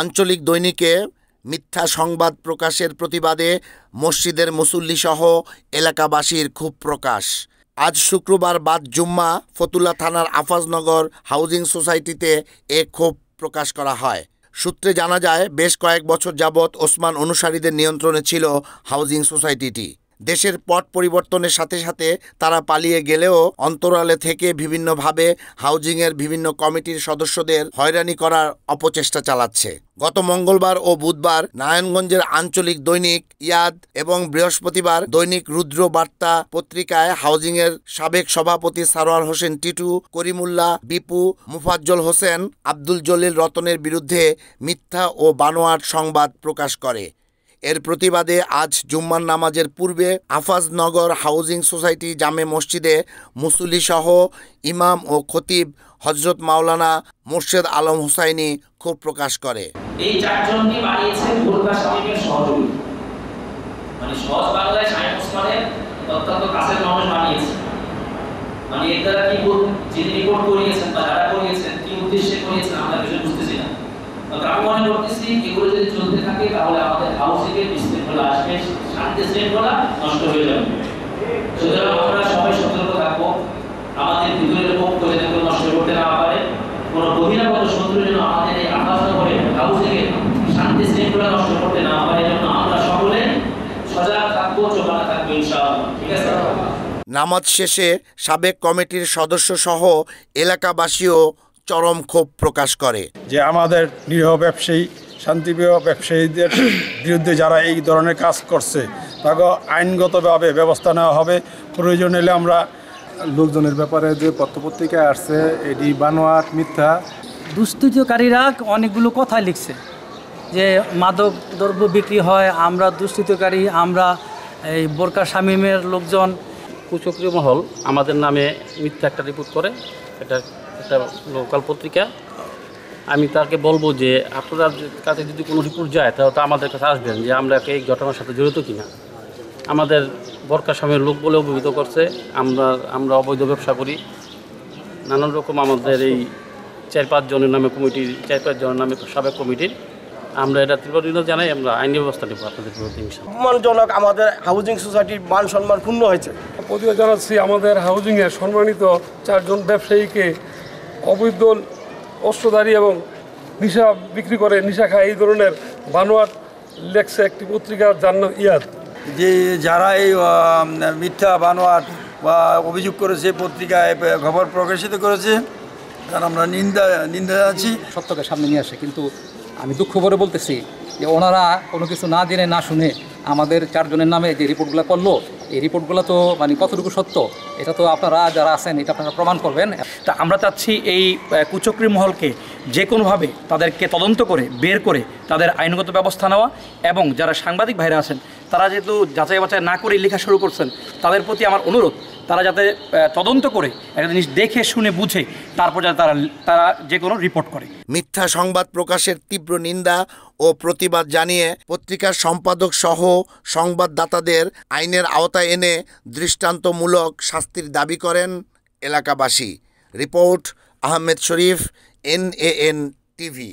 আঞ্চলিক দৈনিকে মিথ্যা সংবাদ প্রকাশের প্রতিবাদে মসজিদের মুসল্লিসহ এলাকাবাসীর ক্ষোভ প্রকাশ আজ শুক্রবার বাদ জুম্মা ফতুল্লা থানার আফাজনগর হাউজিং সোসাইটিতে এ ক্ষোভ প্রকাশ করা হয় সূত্রে জানা যায় বেশ কয়েক বছর যাবৎ ওসমান অনুসারীদের নিয়ন্ত্রণে ছিল হাউজিং সোসাইটিটি দেশের পট পরিবর্তনের সাথে সাথে তারা পালিয়ে গেলেও অন্তরালে থেকে বিভিন্নভাবে হাউজিংয়ের বিভিন্ন কমিটির সদস্যদের হয়রানি করার অপচেষ্টা চালাচ্ছে গত মঙ্গলবার ও বুধবার নারায়ণগঞ্জের আঞ্চলিক দৈনিক ইয়াদ এবং বৃহস্পতিবার দৈনিক রুদ্র বার্তা পত্রিকায় হাউজিংয়ের সাবেক সভাপতি সারোয়ার হোসেন টিটু করিমুল্লা বিপু মুফাজ্জল হোসেন আব্দুল জলিল রতনের বিরুদ্ধে মিথ্যা ও বানোয়ার সংবাদ প্রকাশ করে এর প্রতিবাদে আজ জুম্মার নামাজের পূর্বে আফাজনগর হাউজিং সোসাইটি জামে মসজিদে মুসুলিসহ ইমাম ও খতিব হজরত মাওলানা মোর্শেদ আলম হুসাইনি ক্ষোভ প্রকাশ করে এই সাহেবের সহযোগী মানে সহজ বাংলায় সাহেব ওসমানের অত্যন্ত কাছের মানুষ মানে কি রিপোর্ট করিয়েছেন বা যারা করিয়েছেন কি উদ্দেশ্যে করিয়েছেন আমরা কিছু বুঝতেছি না এগুলো যদি চলতে থাকে তাহলে আমাদের বিশৃঙ্খলা আসবে শান্তি শৃঙ্খলা নষ্ট হয়ে যাবে সুতরাং আমরা সবাই সতর্ক থাকবো আমাদের ভিতরের পক্ষ নষ্ট করতে না পারে কোনো শত্রু যেন আমাদের এই করে শান্তি শৃঙ্খলা নষ্ট করতে না পারে এজন্য আমরা সকলে সজাগ থাকবো থাকবো ইনশাআল্লাহ ঠিক আছে নামাজ শেষে সাবেক কমিটির সদস্য সহ এলাকাবাসীও চরম ক্ষোভ প্রকাশ করে যে আমাদের নিরীহ ব্যবসায়ী শান্তিপ্রিয় ব্যবসায়ীদের বিরুদ্ধে যারা এই ধরনের কাজ করছে তাকে আইনগতভাবে ব্যবস্থা নেওয়া হবে প্রয়োজন এলে আমরা লোকজনের ব্যাপারে যে পত্রপত্রিকা আসছে এটি বানোয়াট মিথ্যা দুস্থিতকারীরা অনেকগুলো কথা লিখছে যে মাদক দ্রব্য বিক্রি হয় আমরা দুস্থিতকারী আমরা এই বোরকা শামীমের লোকজন কুচক্রী মহল আমাদের নামে মিথ্যা একটা রিপোর্ট করে এটা একটা লোকাল পত্রিকা আমি তাকে বলবো যে আপনার কাছে যদি কোনো রিপোর্ট যায় তাহলে তো আমাদের কাছে আসবেন যে আমরা এই ঘটনার সাথে জড়িত কিনা আমাদের স্বামীর লোক বলে অভিহিত করছে আমরা আমরা অবৈধ ব্যবসা করি নানান রকম আমাদের এই চার পাঁচজনের নামে কমিটির চার পাঁচজনের নামে সাবেক কমিটির আমরা এটা ত্রিপুরা জানাই আমরা আইনি ব্যবস্থা নেব আপনাদের সম্মানজনক আমাদের হাউজিং সোসাইটির মান সম্মান পূর্ণ হয়েছে প্রতিবাদ জানাচ্ছি আমাদের হাউজিংয়ে সম্মানিত চারজন ব্যবসায়ীকে অবৈধ অস্ত্রধারী এবং নিশা বিক্রি করে নিশা খায় এই ধরনের বানোয়ার লেখছে একটি পত্রিকা জান্ন ইয়াদ যে যারা এই মিথ্যা বানোয়ার বা অভিযোগ করেছে পত্রিকায় খবর প্রকাশিত করেছে তার আমরা নিন্দা নিন্দা আছি সত্যকে সামনে নিয়ে আসে কিন্তু আমি দুঃখ করে বলতেছি যে ওনারা কোনো কিছু না জেনে না শুনে আমাদের চারজনের নামে যে রিপোর্টগুলো করলো এই রিপোর্টগুলো তো মানে কতটুকু সত্য এটা তো আপনারা যারা আছেন এটা আপনারা প্রমাণ করবেন তা আমরা চাচ্ছি এই কুচক্রি মহলকে যে কোনোভাবে তাদেরকে তদন্ত করে বের করে তাদের আইনগত ব্যবস্থা নেওয়া এবং যারা সাংবাদিক ভাইরা আছেন তারা যেহেতু যাচাই বাছাই না করেই লেখা শুরু করছেন তাদের প্রতি আমার অনুরোধ তারা যাতে তদন্ত করে একটা জিনিস দেখে শুনে বুঝে তারপর যাতে তারা তারা যে কোনো রিপোর্ট করে মিথ্যা সংবাদ প্রকাশের তীব্র নিন্দা ও প্রতিবাদ জানিয়ে পত্রিকার সম্পাদক সহ সংবাদদাতাদের আইনের আওতায় এনে দৃষ্টান্তমূলক শাস্তির দাবি করেন এলাকাবাসী report Ahmed Sharif N A N TV